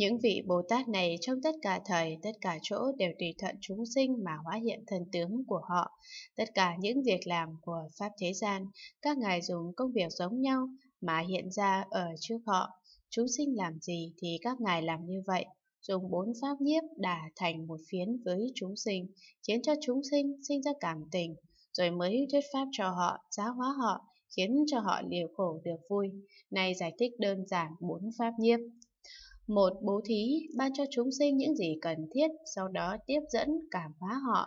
Những vị Bồ Tát này trong tất cả thời, tất cả chỗ đều tùy thuận chúng sinh mà hóa hiện thần tướng của họ. Tất cả những việc làm của Pháp thế gian, các ngài dùng công việc giống nhau mà hiện ra ở trước họ. Chúng sinh làm gì thì các ngài làm như vậy, dùng bốn pháp nhiếp đả thành một phiến với chúng sinh, khiến cho chúng sinh sinh ra cảm tình, rồi mới thuyết pháp cho họ, giáo hóa họ, khiến cho họ liều khổ được vui. Này giải thích đơn giản bốn pháp nhiếp. Một bố thí ban cho chúng sinh những gì cần thiết, sau đó tiếp dẫn cảm hóa họ.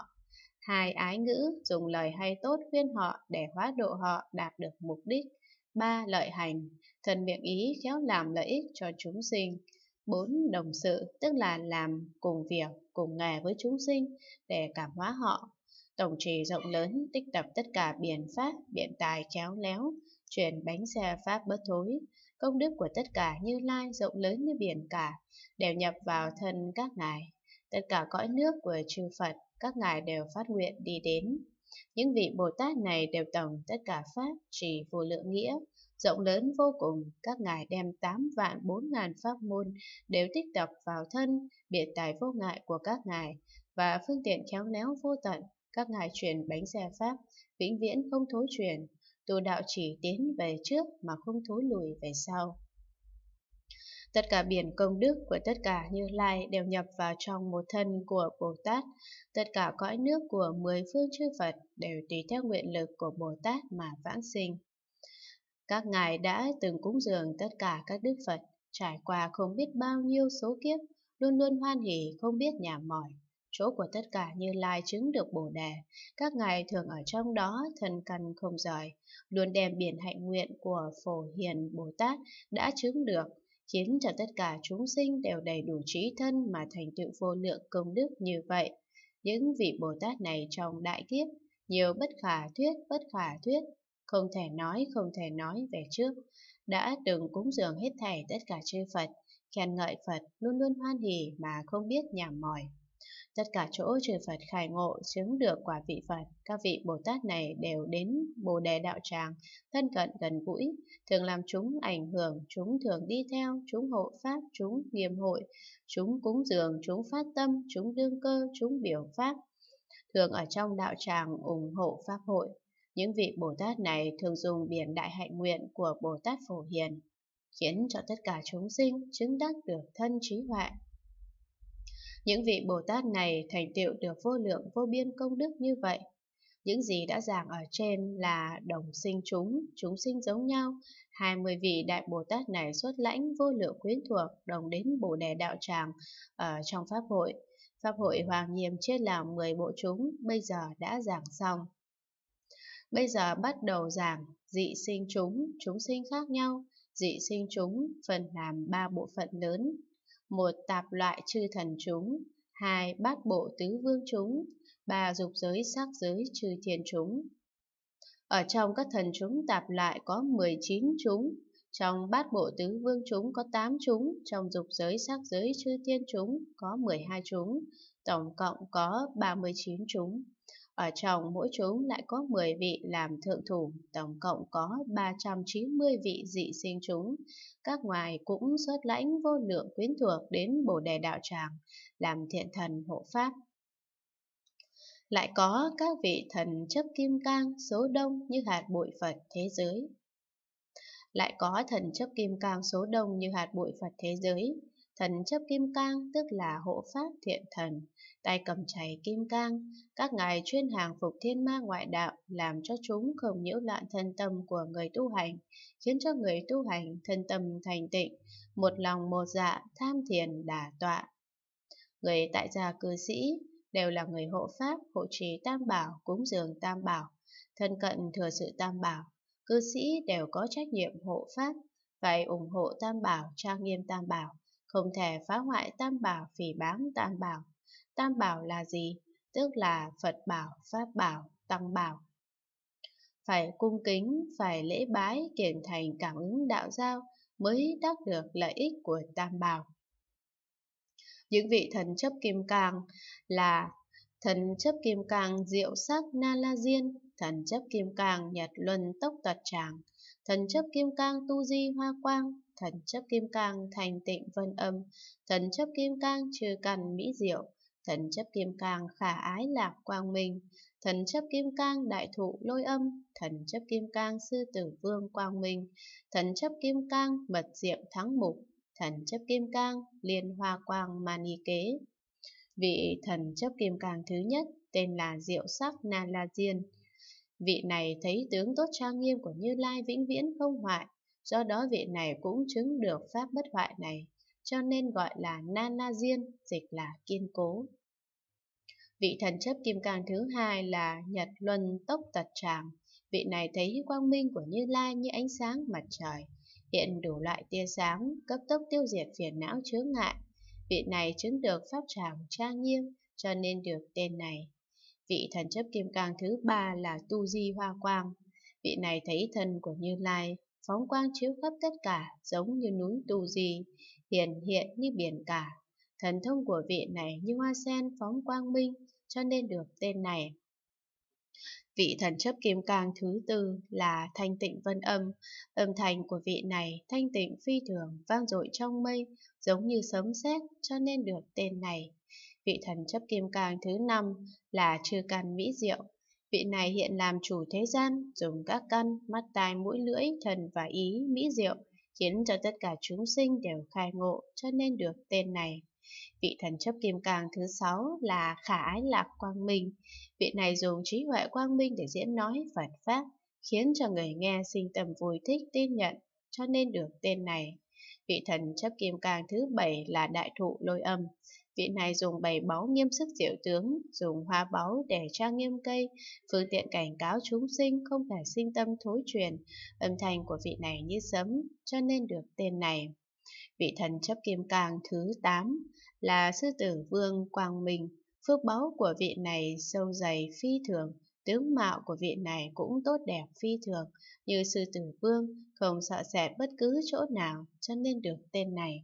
Hai ái ngữ dùng lời hay tốt khuyên họ để hóa độ họ đạt được mục đích. Ba lợi hành, thân miệng ý khéo làm lợi ích cho chúng sinh. Bốn đồng sự, tức là làm cùng việc, cùng nghề với chúng sinh để cảm hóa họ. Tổng trì rộng lớn, tích tập tất cả biện pháp, biện tài khéo léo, chuyển bánh xe pháp bất thối, công đức của tất cả như lai rộng lớn như biển cả, đều nhập vào thân các ngài. Tất cả cõi nước của chư Phật, các ngài đều phát nguyện đi đến. Những vị Bồ Tát này đều tổng tất cả Pháp chỉ vô lượng nghĩa, rộng lớn vô cùng, các ngài đem 8 vạn 4 ngàn pháp môn đều tích tập vào thân, biệt tài vô ngại của các ngài, và phương tiện khéo léo vô tận, các ngài truyền bánh xe Pháp, vĩnh viễn không thối truyền, Tu đạo chỉ tiến về trước mà không thối lùi về sau. Tất cả biển công đức của tất cả Như Lai đều nhập vào trong một thân của Bồ Tát. Tất cả cõi nước của mười phương chư Phật đều tùy theo nguyện lực của Bồ Tát mà vãng sinh. Các ngài đã từng cúng dường tất cả các đức Phật, trải qua không biết bao nhiêu số kiếp, luôn luôn hoan hỷ không biết nhà mỏi chỗ của tất cả như lai chứng được bồ đề. Các ngài thường ở trong đó thần căn không rời, luôn đem biển hạnh nguyện của phổ hiền Bồ Tát đã chứng được, khiến cho tất cả chúng sinh đều đầy đủ trí thân mà thành tựu vô lượng công đức như vậy. Những vị Bồ Tát này trong đại kiếp, nhiều bất khả thuyết bất khả thuyết, không thể nói không thể nói về trước, đã từng cúng dường hết thảy tất cả chư Phật, khen ngợi Phật luôn luôn hoan hỉ mà không biết nhàm mỏi. Tất cả chỗ trừ Phật khai ngộ chứng được quả vị Phật, các vị Bồ Tát này đều đến Bồ Đề Đạo Tràng, thân cận gần gũi, thường làm chúng ảnh hưởng, chúng thường đi theo, chúng hộ pháp, chúng nghiêm hội, chúng cúng dường, chúng phát tâm, chúng đương cơ, chúng biểu pháp, thường ở trong đạo tràng ủng hộ pháp hội. Những vị Bồ Tát này thường dùng biển đại hạnh nguyện của Bồ Tát Phổ Hiền, khiến cho tất cả chúng sinh chứng đắc được thân trí hoại. Những vị Bồ Tát này thành tựu được vô lượng vô biên công đức như vậy. Những gì đã giảng ở trên là đồng sinh chúng, chúng sinh giống nhau. 20 vị Đại Bồ Tát này xuất lãnh vô lượng quyến thuộc đồng đến Bồ Đề Đạo Tràng ở trong Pháp hội. Pháp hội Hoàng Nghiêm chết làm 10 bộ chúng, bây giờ đã giảng xong. Bây giờ bắt đầu giảng dị sinh chúng, chúng sinh khác nhau, dị sinh chúng phần làm ba bộ phận lớn một tạp loại chư thần chúng, hai bát bộ tứ vương chúng, ba dục giới sắc giới chư thiên chúng. Ở trong các thần chúng tạp lại có 19 chúng, trong bát bộ tứ vương chúng có 8 chúng, trong dục giới sắc giới chư thiên chúng có 12 chúng, tổng cộng có 39 chúng. Ở trong mỗi chúng lại có 10 vị làm thượng thủ, tổng cộng có 390 vị dị sinh chúng. Các ngoài cũng xuất lãnh vô lượng quyến thuộc đến Bồ Đề Đạo Tràng, làm thiện thần hộ pháp. Lại có các vị thần chấp kim cang số đông như hạt bụi Phật thế giới. Lại có thần chấp kim cang số đông như hạt bụi Phật thế giới Thần chấp kim cang tức là hộ pháp thiện thần, tay cầm chày kim cang, các ngài chuyên hàng phục thiên ma ngoại đạo làm cho chúng không nhiễu loạn thân tâm của người tu hành, khiến cho người tu hành thân tâm thành tịnh, một lòng một dạ tham thiền đà tọa. Người tại gia cư sĩ đều là người hộ pháp, hộ trì tam bảo, cúng dường tam bảo, thân cận thừa sự tam bảo, cư sĩ đều có trách nhiệm hộ pháp, phải ủng hộ tam bảo, trang nghiêm tam bảo không thể phá hoại tam bảo phỉ bán tam bảo. Tam bảo là gì? Tức là Phật bảo, Pháp bảo, Tăng bảo. Phải cung kính, phải lễ bái, kiển thành cảm ứng đạo giao mới đắc được lợi ích của tam bảo. Những vị thần chấp kim cang là thần chấp kim cang diệu sắc na la diên, thần chấp kim cang nhật luân tốc tật tràng, thần chấp kim cang tu di hoa quang, thần chấp kim cang thành tịnh vân âm, thần chấp kim cang trừ cằn mỹ diệu, thần chấp kim cang khả ái lạc quang minh, thần chấp kim cang đại thụ lôi âm, thần chấp kim cang sư tử vương quang minh, thần chấp kim cang mật diệm thắng mục, thần chấp kim cang liên hoa quang mani kế. Vị thần chấp kim cang thứ nhất tên là Diệu Sắc Na La Diên. Vị này thấy tướng tốt trang nghiêm của Như Lai vĩnh viễn không hoại, Do đó vị này cũng chứng được pháp bất hoại này, cho nên gọi là Nana Diên, dịch là kiên cố. Vị thần chấp kim cang thứ hai là Nhật Luân Tốc Tật Tràng. Vị này thấy quang minh của Như Lai như ánh sáng mặt trời, hiện đủ loại tia sáng, cấp tốc tiêu diệt phiền não chướng ngại. Vị này chứng được pháp tràng trang nghiêm, cho nên được tên này. Vị thần chấp kim cang thứ ba là Tu Di Hoa Quang. Vị này thấy thân của Như Lai phóng quang chiếu khắp tất cả, giống như núi tù gì, hiển hiện như biển cả. Thần thông của vị này như hoa sen phóng quang minh, cho nên được tên này. Vị thần chấp kim cang thứ tư là thanh tịnh vân âm. Âm thanh của vị này thanh tịnh phi thường, vang dội trong mây, giống như sấm sét, cho nên được tên này. Vị thần chấp kim cang thứ năm là trừ căn mỹ diệu. Vị này hiện làm chủ thế gian, dùng các căn, mắt tai mũi lưỡi, thần và ý, mỹ diệu, khiến cho tất cả chúng sinh đều khai ngộ, cho nên được tên này. Vị thần chấp kim càng thứ sáu là khả ái lạc quang minh. Vị này dùng trí huệ quang minh để diễn nói Phật Pháp, khiến cho người nghe sinh tâm vui thích tin nhận, cho nên được tên này. Vị thần chấp kim càng thứ bảy là đại thụ lôi âm. Vị này dùng bảy báu nghiêm sức diệu tướng, dùng hoa báu để trang nghiêm cây, phương tiện cảnh cáo chúng sinh không thể sinh tâm thối truyền, âm thanh của vị này như sấm, cho nên được tên này. Vị thần chấp kim cang thứ 8 là sư tử vương Quang Minh, phước báu của vị này sâu dày phi thường, tướng mạo của vị này cũng tốt đẹp phi thường, như sư tử vương, không sợ sệt bất cứ chỗ nào, cho nên được tên này.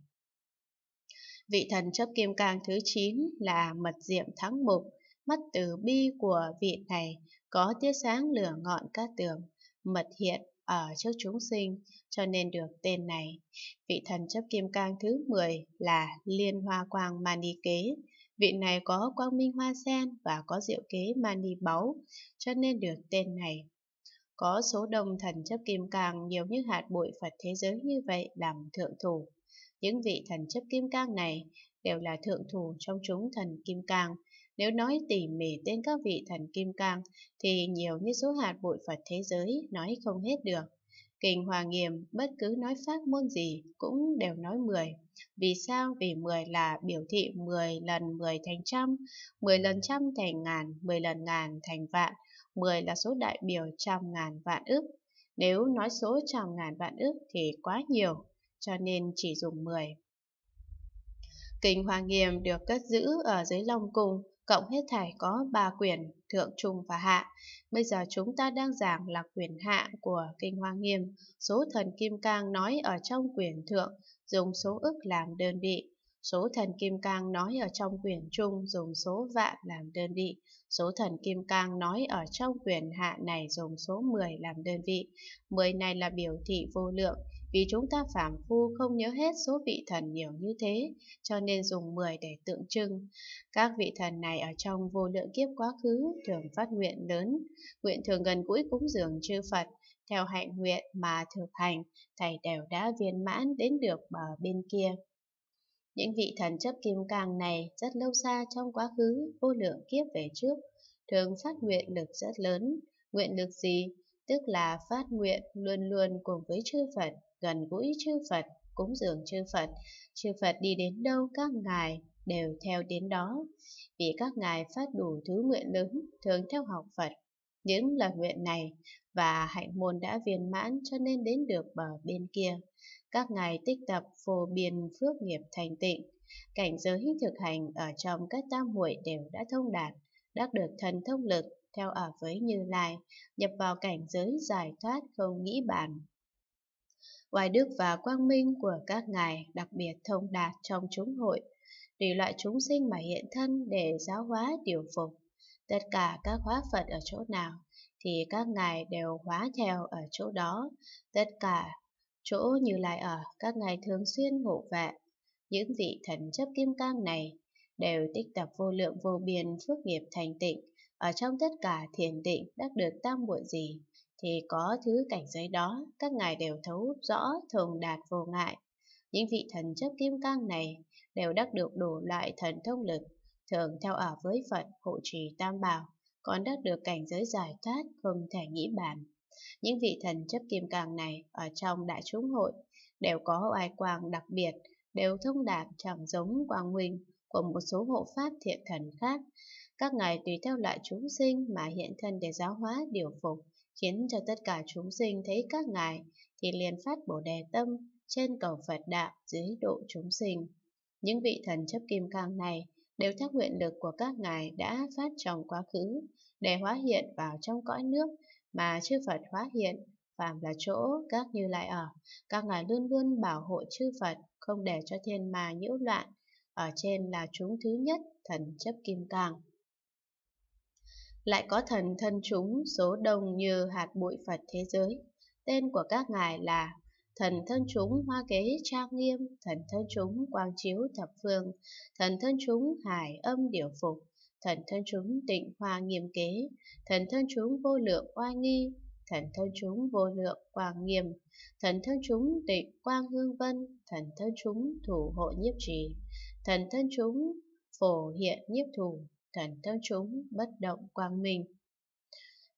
Vị thần chấp kim cang thứ 9 là mật diệm thắng mục, mắt từ bi của vị này có tia sáng lửa ngọn các tường, mật hiện ở trước chúng sinh, cho nên được tên này. Vị thần chấp kim cang thứ 10 là Liên Hoa Quang Mani Kế. Vị này có quang minh hoa sen và có diệu kế Mani Báu, cho nên được tên này. Có số đông thần chấp kim cang nhiều như hạt bụi Phật thế giới như vậy làm thượng thủ. Những vị thần chấp kim cang này đều là thượng thủ trong chúng thần kim cang. Nếu nói tỉ mỉ tên các vị thần kim cang thì nhiều như số hạt bụi Phật thế giới nói không hết được. Kinh Hòa Nghiêm bất cứ nói pháp môn gì cũng đều nói 10. Vì sao? Vì 10 là biểu thị 10 lần 10 thành trăm, 10 lần trăm thành ngàn, 10 lần ngàn thành vạn, 10 là số đại biểu trăm ngàn vạn ức. Nếu nói số trăm ngàn vạn ức thì quá nhiều, cho nên chỉ dùng 10. Kinh Hoa Nghiêm được cất giữ ở dưới Long Cung, cộng hết thảy có 3 quyển, thượng trung và hạ. Bây giờ chúng ta đang giảng là quyển hạ của Kinh Hoa Nghiêm, số thần Kim Cang nói ở trong quyển thượng, dùng số ức làm đơn vị. Số thần Kim Cang nói ở trong quyển trung dùng số vạn làm đơn vị. Số thần Kim Cang nói ở trong quyển hạ này dùng số 10 làm đơn vị. 10 này là biểu thị vô lượng. Vì chúng ta phàm phu không nhớ hết số vị thần nhiều như thế, cho nên dùng 10 để tượng trưng. Các vị thần này ở trong vô lượng kiếp quá khứ thường phát nguyện lớn, nguyện thường gần gũi cúng dường chư Phật, theo hạnh nguyện mà thực hành, thầy đều đã viên mãn đến được bờ bên kia. Những vị thần chấp kim càng này rất lâu xa trong quá khứ, vô lượng kiếp về trước, thường phát nguyện lực rất lớn. Nguyện lực gì? Tức là phát nguyện luôn luôn cùng với chư Phật gần gũi chư Phật, cúng dường chư Phật. Chư Phật đi đến đâu các ngài đều theo đến đó, vì các ngài phát đủ thứ nguyện lớn thường theo học Phật. Những lời nguyện này và hạnh môn đã viên mãn cho nên đến được bờ bên kia. Các ngài tích tập phổ biên phước nghiệp thành tịnh, cảnh giới thực hành ở trong các tam muội đều đã thông đạt, đắc được thần thông lực theo ở với Như Lai, nhập vào cảnh giới giải thoát không nghĩ bàn, Oai đức và quang minh của các ngài đặc biệt thông đạt trong chúng hội, tùy loại chúng sinh mà hiện thân để giáo hóa điều phục. Tất cả các hóa Phật ở chỗ nào, thì các ngài đều hóa theo ở chỗ đó. Tất cả chỗ như lại ở, các ngài thường xuyên hộ vệ. Những vị thần chấp kim cang này đều tích tập vô lượng vô biên phước nghiệp thành tịnh, ở trong tất cả thiền định đắc được tam muội gì thì có thứ cảnh giới đó các ngài đều thấu rõ thường đạt vô ngại. Những vị thần chấp kim cang này đều đắc được đủ loại thần thông lực, thường theo ở với Phật hộ trì tam bảo, còn đắc được cảnh giới giải thoát không thể nghĩ bàn. Những vị thần chấp kim cang này ở trong đại chúng hội đều có oai quang đặc biệt, đều thông đạt chẳng giống quang huynh của một số hộ pháp thiện thần khác. Các ngài tùy theo loại chúng sinh mà hiện thân để giáo hóa điều phục, khiến cho tất cả chúng sinh thấy các ngài thì liền phát bổ đề tâm trên cầu Phật đạo dưới độ chúng sinh. Những vị thần chấp kim cang này đều theo nguyện lực của các ngài đã phát trong quá khứ để hóa hiện vào trong cõi nước mà chư Phật hóa hiện phàm là chỗ các như lại ở các ngài luôn luôn bảo hộ chư Phật không để cho thiên ma nhiễu loạn ở trên là chúng thứ nhất thần chấp kim cang lại có thần thân chúng số đông như hạt bụi Phật thế giới. Tên của các ngài là thần thân chúng hoa kế trang nghiêm, thần thân chúng quang chiếu thập phương, thần thân chúng hải âm điểu phục, thần thân chúng tịnh hoa nghiêm kế, thần thân chúng vô lượng oai nghi, thần thân chúng vô lượng quang nghiêm, thần thân chúng tịnh quang hương vân, thần thân chúng thủ hộ nhiếp trì, thần thân chúng phổ hiện nhiếp thủ, thần thân chúng bất động quang minh.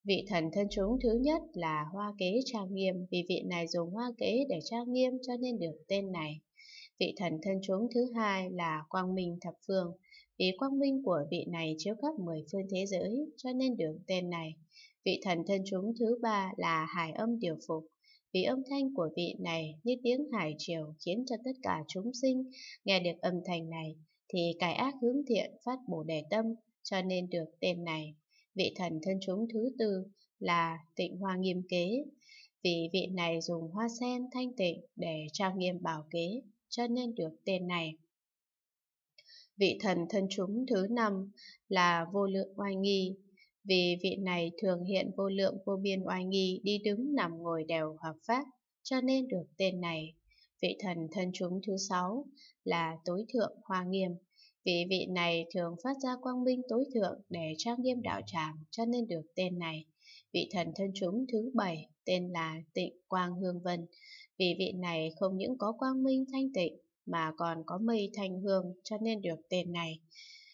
Vị thần thân chúng thứ nhất là hoa kế trang nghiêm, vì vị này dùng hoa kế để trang nghiêm cho nên được tên này. Vị thần thân chúng thứ hai là quang minh thập phương, vì quang minh của vị này chiếu khắp mười phương thế giới cho nên được tên này. Vị thần thân chúng thứ ba là hải âm điều phục, vì âm thanh của vị này như tiếng hải triều khiến cho tất cả chúng sinh nghe được âm thanh này thì cái ác hướng thiện phát bổ đề tâm cho nên được tên này. Vị thần thân chúng thứ tư là tịnh hoa nghiêm kế. Vì vị này dùng hoa sen thanh tịnh để trang nghiêm bảo kế cho nên được tên này. Vị thần thân chúng thứ năm là vô lượng oai nghi. Vì vị này thường hiện vô lượng vô biên oai nghi đi đứng nằm ngồi đều hợp pháp cho nên được tên này vị thần thân chúng thứ sáu là tối thượng hoa nghiêm. Vì vị này thường phát ra quang minh tối thượng để trang nghiêm đạo tràng cho nên được tên này. Vị thần thân chúng thứ bảy tên là Tịnh Quang Hương Vân. Vì vị này không những có quang minh thanh tịnh mà còn có mây thanh hương cho nên được tên này.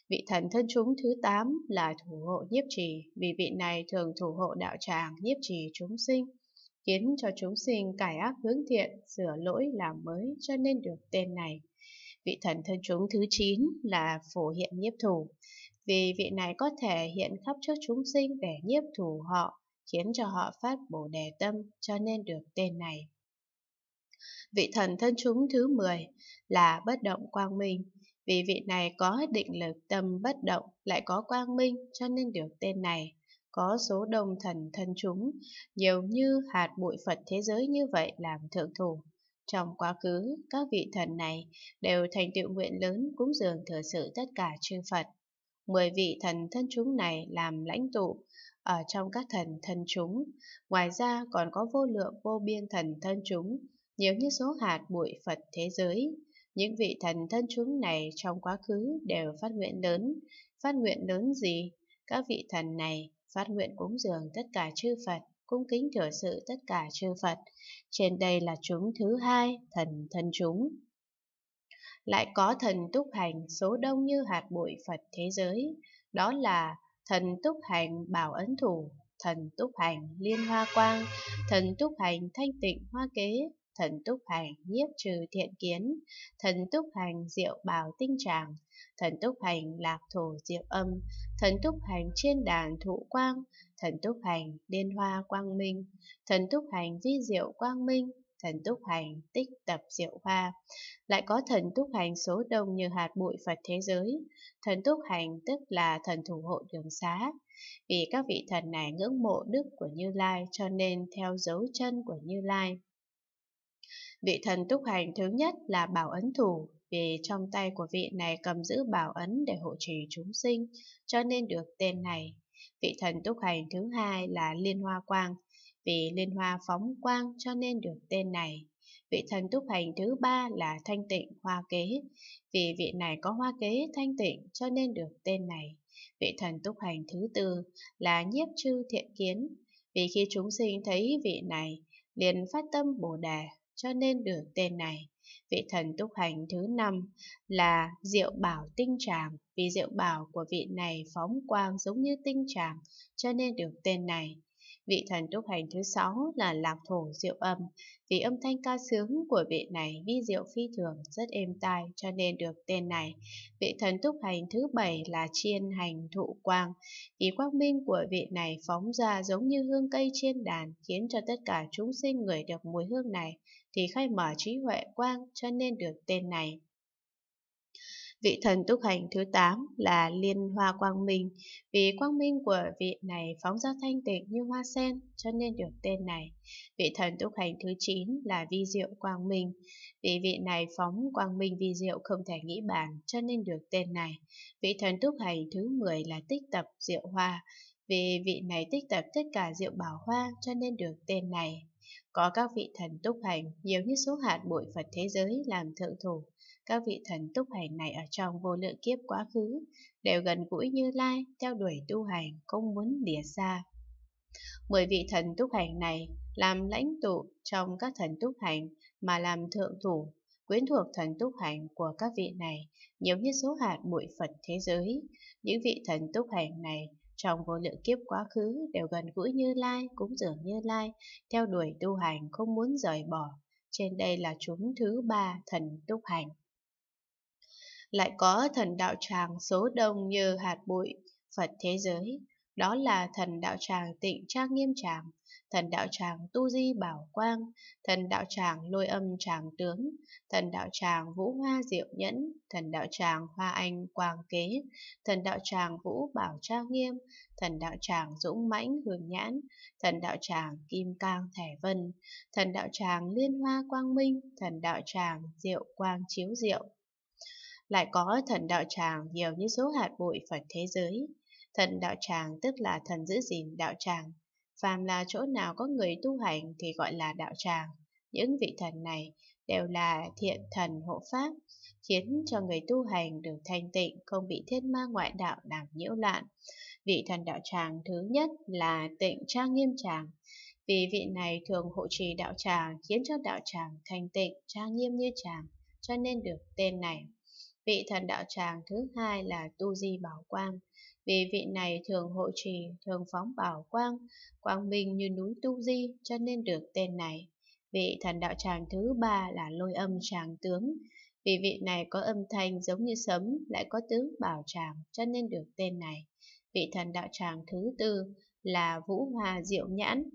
Vị thần thân chúng thứ tám là thủ hộ nhiếp trì, vì vị này thường thủ hộ đạo tràng nhiếp trì chúng sinh khiến cho chúng sinh cải ác hướng thiện, sửa lỗi làm mới cho nên được tên này. Vị thần thân chúng thứ 9 là phổ hiện nhiếp thủ, vì vị này có thể hiện khắp trước chúng sinh để nhiếp thủ họ, khiến cho họ phát bổ đề tâm cho nên được tên này. Vị thần thân chúng thứ 10 là bất động quang minh, vì vị này có định lực tâm bất động lại có quang minh cho nên được tên này có số đông thần thân chúng, nhiều như hạt bụi Phật thế giới như vậy làm thượng thủ. Trong quá khứ, các vị thần này đều thành tựu nguyện lớn cúng dường thừa sự tất cả chư Phật. Mười vị thần thân chúng này làm lãnh tụ ở trong các thần thân chúng, ngoài ra còn có vô lượng vô biên thần thân chúng, nhiều như số hạt bụi Phật thế giới. Những vị thần thân chúng này trong quá khứ đều phát nguyện lớn. Phát nguyện lớn gì? Các vị thần này phát nguyện cúng dường tất cả chư Phật, cung kính thừa sự tất cả chư Phật. Trên đây là chúng thứ hai, thần thân chúng. Lại có thần túc hành số đông như hạt bụi Phật thế giới, đó là thần túc hành bảo ấn thủ, thần túc hành liên hoa quang, thần túc hành thanh tịnh hoa kế, thần túc hành nhiếp trừ thiện kiến, thần túc hành diệu bào tinh tràng, thần túc hành lạc thổ diệu âm, thần túc hành trên đàn thụ quang, thần túc hành liên hoa quang minh, thần túc hành di diệu quang minh, thần túc hành tích tập diệu hoa. Lại có thần túc hành số đông như hạt bụi Phật thế giới. Thần túc hành tức là thần thủ hộ đường xá. Vì các vị thần này ngưỡng mộ đức của Như Lai cho nên theo dấu chân của Như Lai, Vị thần túc hành thứ nhất là bảo ấn thủ, vì trong tay của vị này cầm giữ bảo ấn để hộ trì chúng sinh, cho nên được tên này. Vị thần túc hành thứ hai là liên hoa quang, vì liên hoa phóng quang cho nên được tên này. Vị thần túc hành thứ ba là thanh tịnh hoa kế, vì vị này có hoa kế thanh tịnh cho nên được tên này. Vị thần túc hành thứ tư là nhiếp chư thiện kiến, vì khi chúng sinh thấy vị này, liền phát tâm Bồ Đề cho nên được tên này. Vị thần túc hành thứ năm là diệu bảo tinh tràng, vì diệu bảo của vị này phóng quang giống như tinh tràng, cho nên được tên này. Vị thần túc hành thứ sáu là lạc thổ diệu âm, vì âm thanh ca sướng của vị này vi diệu phi thường rất êm tai cho nên được tên này. Vị thần túc hành thứ bảy là chiên hành thụ quang, vì quang minh của vị này phóng ra giống như hương cây chiên đàn khiến cho tất cả chúng sinh người được mùi hương này thì khai mở trí huệ quang cho nên được tên này. Vị thần túc hành thứ 8 là Liên Hoa Quang Minh, vì quang minh của vị này phóng ra thanh tịnh như hoa sen, cho nên được tên này. Vị thần túc hành thứ 9 là Vi Diệu Quang Minh, vì vị này phóng quang minh vi diệu không thể nghĩ bàn, cho nên được tên này. Vị thần túc hành thứ 10 là Tích Tập Diệu Hoa, vì vị này tích tập tất cả diệu bảo hoa cho nên được tên này có các vị thần túc hành nhiều như số hạt bụi Phật thế giới làm thượng thủ. Các vị thần túc hành này ở trong vô lượng kiếp quá khứ, đều gần gũi như lai, theo đuổi tu hành, không muốn lìa xa. Mười vị thần túc hành này làm lãnh tụ trong các thần túc hành mà làm thượng thủ, quyến thuộc thần túc hành của các vị này nhiều như số hạt bụi Phật thế giới. Những vị thần túc hành này trong vô lượng kiếp quá khứ đều gần gũi Như Lai, cúng dường Như Lai, theo đuổi tu hành không muốn rời bỏ. Trên đây là chúng thứ ba thần túc hành. Lại có thần đạo tràng số đông như hạt bụi, Phật thế giới, đó là thần đạo tràng tịnh trang nghiêm tràng, thần đạo tràng tu di bảo quang, thần đạo tràng lôi âm tràng tướng, thần đạo tràng vũ hoa diệu nhẫn, thần đạo tràng hoa anh quang kế, thần đạo tràng vũ bảo trang nghiêm, thần đạo tràng dũng mãnh hường nhãn, thần đạo tràng kim cang thẻ vân, thần đạo tràng liên hoa quang minh, thần đạo tràng diệu quang chiếu diệu. Lại có thần đạo tràng nhiều như số hạt bụi Phật thế giới. Thần đạo tràng tức là thần giữ gìn đạo tràng, phàm là chỗ nào có người tu hành thì gọi là đạo tràng. Những vị thần này đều là thiện thần hộ pháp, khiến cho người tu hành được thanh tịnh, không bị thiên ma ngoại đạo làm nhiễu loạn. Vị thần đạo tràng thứ nhất là tịnh trang nghiêm tràng. Vì vị này thường hộ trì đạo tràng khiến cho đạo tràng thanh tịnh, trang nghiêm như tràng, cho nên được tên này. Vị thần đạo tràng thứ hai là Tu Di Bảo Quang. Vì vị này thường hộ trì, thường phóng bảo quang, quang minh như núi Tu Di cho nên được tên này. Vị thần đạo tràng thứ ba là lôi âm tràng tướng. Vì vị này có âm thanh giống như sấm, lại có tướng bảo tràng cho nên được tên này. Vị thần đạo tràng thứ tư là vũ hòa diệu nhãn.